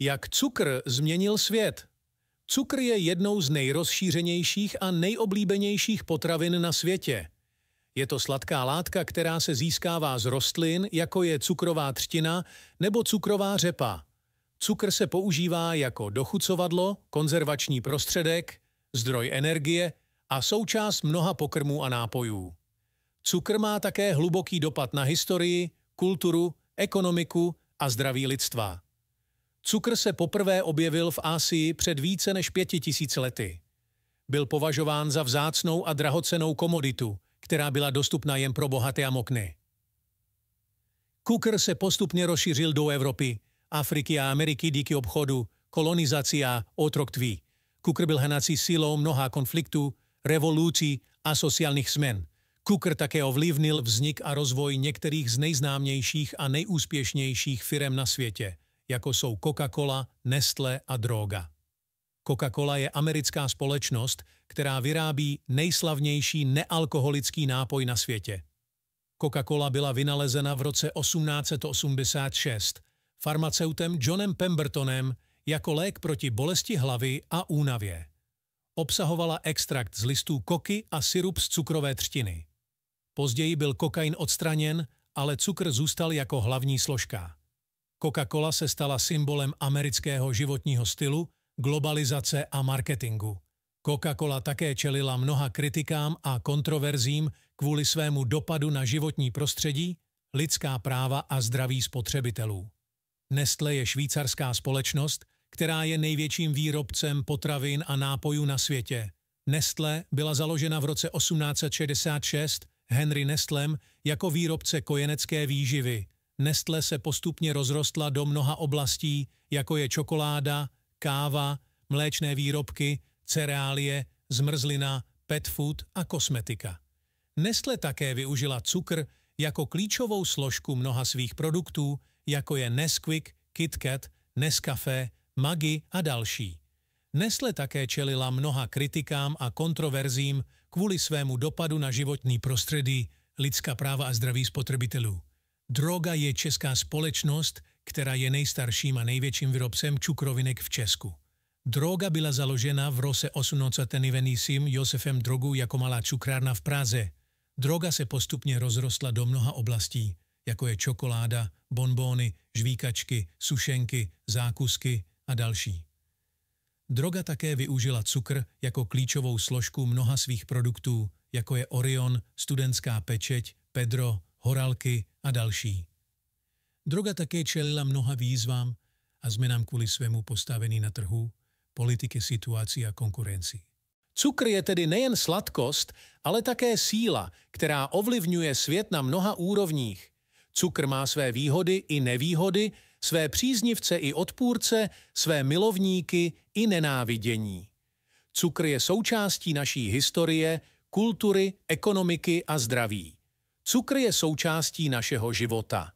Jak cukr změnil svět? Cukr je jednou z nejrozšířenějších a nejoblíbenějších potravin na světě. Je to sladká látka, která se získává z rostlin, jako je cukrová třtina nebo cukrová řepa. Cukr se používá jako dochucovadlo, konzervační prostředek, zdroj energie a součást mnoha pokrmů a nápojů. Cukr má také hluboký dopad na historii, kulturu, ekonomiku a zdraví lidstva. Cukr se poprvé objevil v Asii před více než pěti tisíc lety. Byl považován za vzácnou a drahocenou komoditu, která byla dostupná jen pro bohaté a mokny. Cukr se postupně rozšířil do Evropy, Afriky a Ameriky díky obchodu, kolonizaci a otroktví. Cukr byl hnací silou mnoha konfliktů, revolucí a sociálních změn. Cukr také ovlivnil vznik a rozvoj některých z nejznámějších a nejúspěšnějších firem na světě – jako jsou Coca-Cola, Nestlé a Droga. Coca-Cola je americká společnost, která vyrábí nejslavnější nealkoholický nápoj na světě. Coca-Cola byla vynalezena v roce 1886 farmaceutem Johnem Pembertonem jako lék proti bolesti hlavy a únavě. Obsahovala extrakt z listů koky a sirup z cukrové třtiny. Později byl kokain odstraněn, ale cukr zůstal jako hlavní složka. Coca-Cola se stala symbolem amerického životního stylu, globalizace a marketingu. Coca-Cola také čelila mnoha kritikám a kontroverzím kvůli svému dopadu na životní prostředí, lidská práva a zdraví spotřebitelů. Nestle je švýcarská společnost, která je největším výrobcem potravin a nápojů na světě. Nestle byla založena v roce 1866 Henry Nestlem jako výrobce kojenecké výživy – Nestle se postupně rozrostla do mnoha oblastí, jako je čokoláda, káva, mléčné výrobky, cereálie, zmrzlina, pet food a kosmetika. Nestle také využila cukr jako klíčovou složku mnoha svých produktů, jako je Nesquik, KitKat, Nescafé, Maggi a další. Nestle také čelila mnoha kritikám a kontroverzím kvůli svému dopadu na životní prostředí, lidská práva a zdraví spotřebitelů. Droga je česká společnost, která je nejstarším a největším výrobcem čukrovinek v Česku. Droga byla založena v roce 1897 Josefem Drogu jako malá cukrárna v Praze. Droga se postupně rozrostla do mnoha oblastí, jako je čokoláda, bonbóny, žvíkačky, sušenky, zákusky a další. Droga také využila cukr jako klíčovou složku mnoha svých produktů, jako je Orion, studentská pečeť, Pedro, horalky a další. Droga také čelila mnoha výzvám a zmenám kvůli svému postavení na trhu, politiky, situaci a konkurenci. Cukr je tedy nejen sladkost, ale také síla, která ovlivňuje svět na mnoha úrovních. Cukr má své výhody i nevýhody, své příznivce i odpůrce, své milovníky i nenávidění. Cukr je součástí naší historie, kultury, ekonomiky a zdraví. Cukr je součástí našeho života.